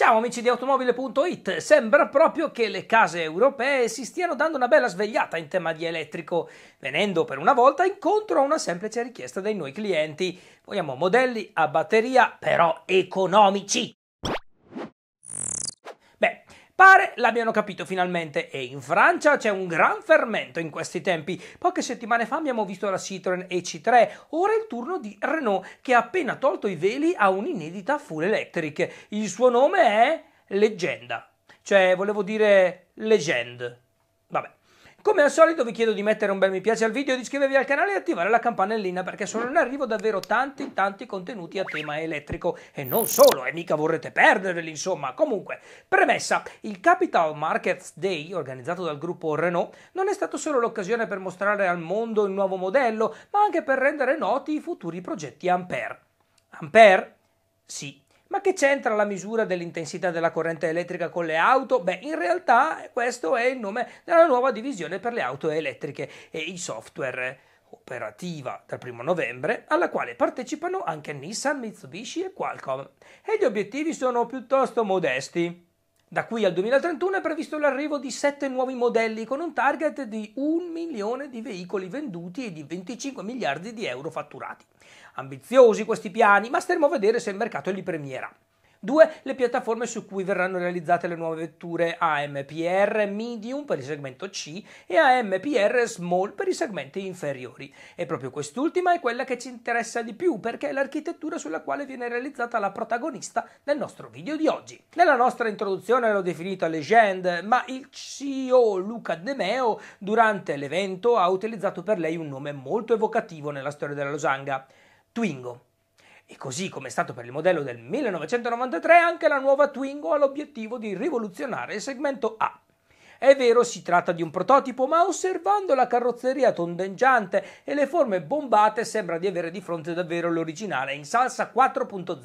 Ciao amici di automobile.it, sembra proprio che le case europee si stiano dando una bella svegliata in tema di elettrico, venendo per una volta incontro a una semplice richiesta dei noi clienti. Vogliamo modelli a batteria però economici. Pare l'abbiano capito finalmente e in Francia c'è un gran fermento in questi tempi. Poche settimane fa abbiamo visto la Citroën EC3, ora è il turno di Renault che ha appena tolto i veli a un'inedita full electric. Il suo nome è Leggenda, cioè volevo dire Legend. Vabbè. Come al solito vi chiedo di mettere un bel mi piace al video, di iscrivervi al canale e attivare la campanellina perché sono in arrivo davvero tanti tanti contenuti a tema elettrico e non solo, e eh, mica vorrete perderli insomma. Comunque, premessa, il Capital Markets Day organizzato dal gruppo Renault non è stato solo l'occasione per mostrare al mondo il nuovo modello, ma anche per rendere noti i futuri progetti Ampere. Ampere? Sì, ma che c'entra la misura dell'intensità della corrente elettrica con le auto? Beh, in realtà questo è il nome della nuova divisione per le auto elettriche e il software operativa dal 1 novembre, alla quale partecipano anche Nissan, Mitsubishi e Qualcomm. E gli obiettivi sono piuttosto modesti. Da qui al 2031 è previsto l'arrivo di 7 nuovi modelli con un target di 1 milione di veicoli venduti e di 25 miliardi di euro fatturati. Ambiziosi questi piani, ma staremo a vedere se il mercato li premierà. Due, le piattaforme su cui verranno realizzate le nuove vetture AMPR Medium per il segmento C e AMPR Small per i segmenti inferiori. E proprio quest'ultima è quella che ci interessa di più perché è l'architettura sulla quale viene realizzata la protagonista del nostro video di oggi. Nella nostra introduzione l'ho definita Legend, ma il CEO Luca De Meo durante l'evento ha utilizzato per lei un nome molto evocativo nella storia della Losanga, Twingo. E così come è stato per il modello del 1993, anche la nuova Twingo ha l'obiettivo di rivoluzionare il segmento A. È vero, si tratta di un prototipo, ma osservando la carrozzeria tondeggiante e le forme bombate sembra di avere di fronte davvero l'originale in salsa 4.0.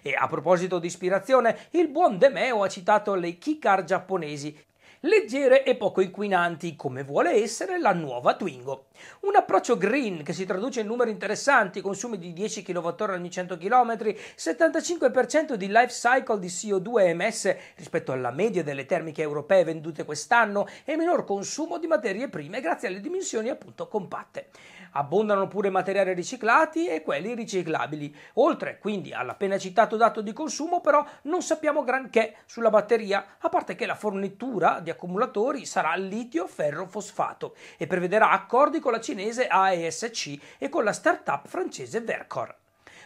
E a proposito di ispirazione, il buon De Meo ha citato le keycar giapponesi leggere e poco inquinanti, come vuole essere la nuova Twingo. Un approccio green che si traduce in numeri interessanti, consumi di 10 kWh ogni 100 km, 75% di life cycle di CO2 emesse rispetto alla media delle termiche europee vendute quest'anno e minor consumo di materie prime grazie alle dimensioni appunto compatte. Abbondano pure materiali riciclati e quelli riciclabili. Oltre quindi all'appena citato dato di consumo, però non sappiamo granché sulla batteria, a parte che la fornitura di accumulatori sarà litio-ferro-fosfato e prevederà accordi con la cinese AESC e con la startup francese Vercor.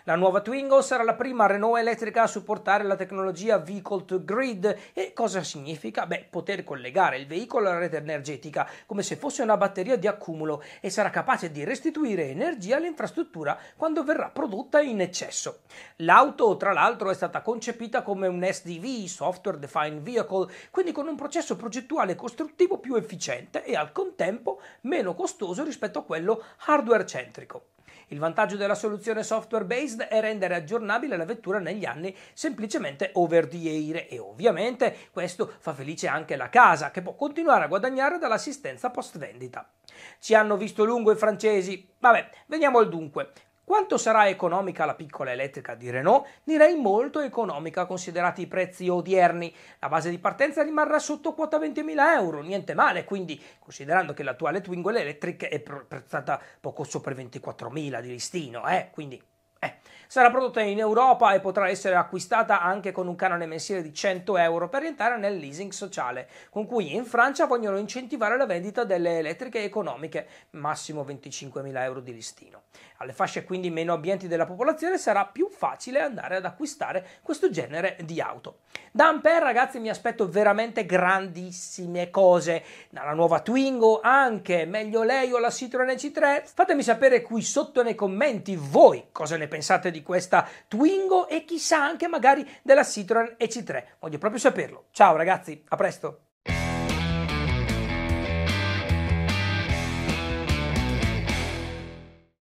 La nuova Twingo sarà la prima Renault elettrica a supportare la tecnologia Vehicle to Grid e cosa significa? Beh, poter collegare il veicolo alla rete energetica come se fosse una batteria di accumulo e sarà capace di restituire energia all'infrastruttura quando verrà prodotta in eccesso. L'auto, tra l'altro, è stata concepita come un SDV, Software Defined Vehicle, quindi con un processo progettuale costruttivo più efficiente e al contempo meno costoso rispetto a quello hardware centrico. Il vantaggio della soluzione software-based è rendere aggiornabile la vettura negli anni semplicemente over the air e ovviamente questo fa felice anche la casa che può continuare a guadagnare dall'assistenza post vendita. Ci hanno visto lungo i francesi. Vabbè, veniamo al dunque. Quanto sarà economica la piccola elettrica di Renault? Direi molto economica considerati i prezzi odierni. La base di partenza rimarrà sotto quota 20.000 euro, niente male quindi, considerando che l'attuale Twingo Electric è prezzata poco sopra i 24.000 di listino, eh, quindi Sarà prodotta in Europa e potrà essere acquistata anche con un canone mensile di 100 euro per rientrare nel leasing sociale, con cui in Francia vogliono incentivare la vendita delle elettriche economiche, massimo 25.000 euro di listino. Alle fasce quindi meno ambienti della popolazione sarà più facile andare ad acquistare questo genere di auto. Da Ampere ragazzi mi aspetto veramente grandissime cose, dalla nuova Twingo anche, meglio lei o la Citroen C3. Fatemi sapere qui sotto nei commenti voi cosa ne pensate di di questa Twingo e chissà anche magari della Citroen EC3. Voglio proprio saperlo. Ciao ragazzi, a presto!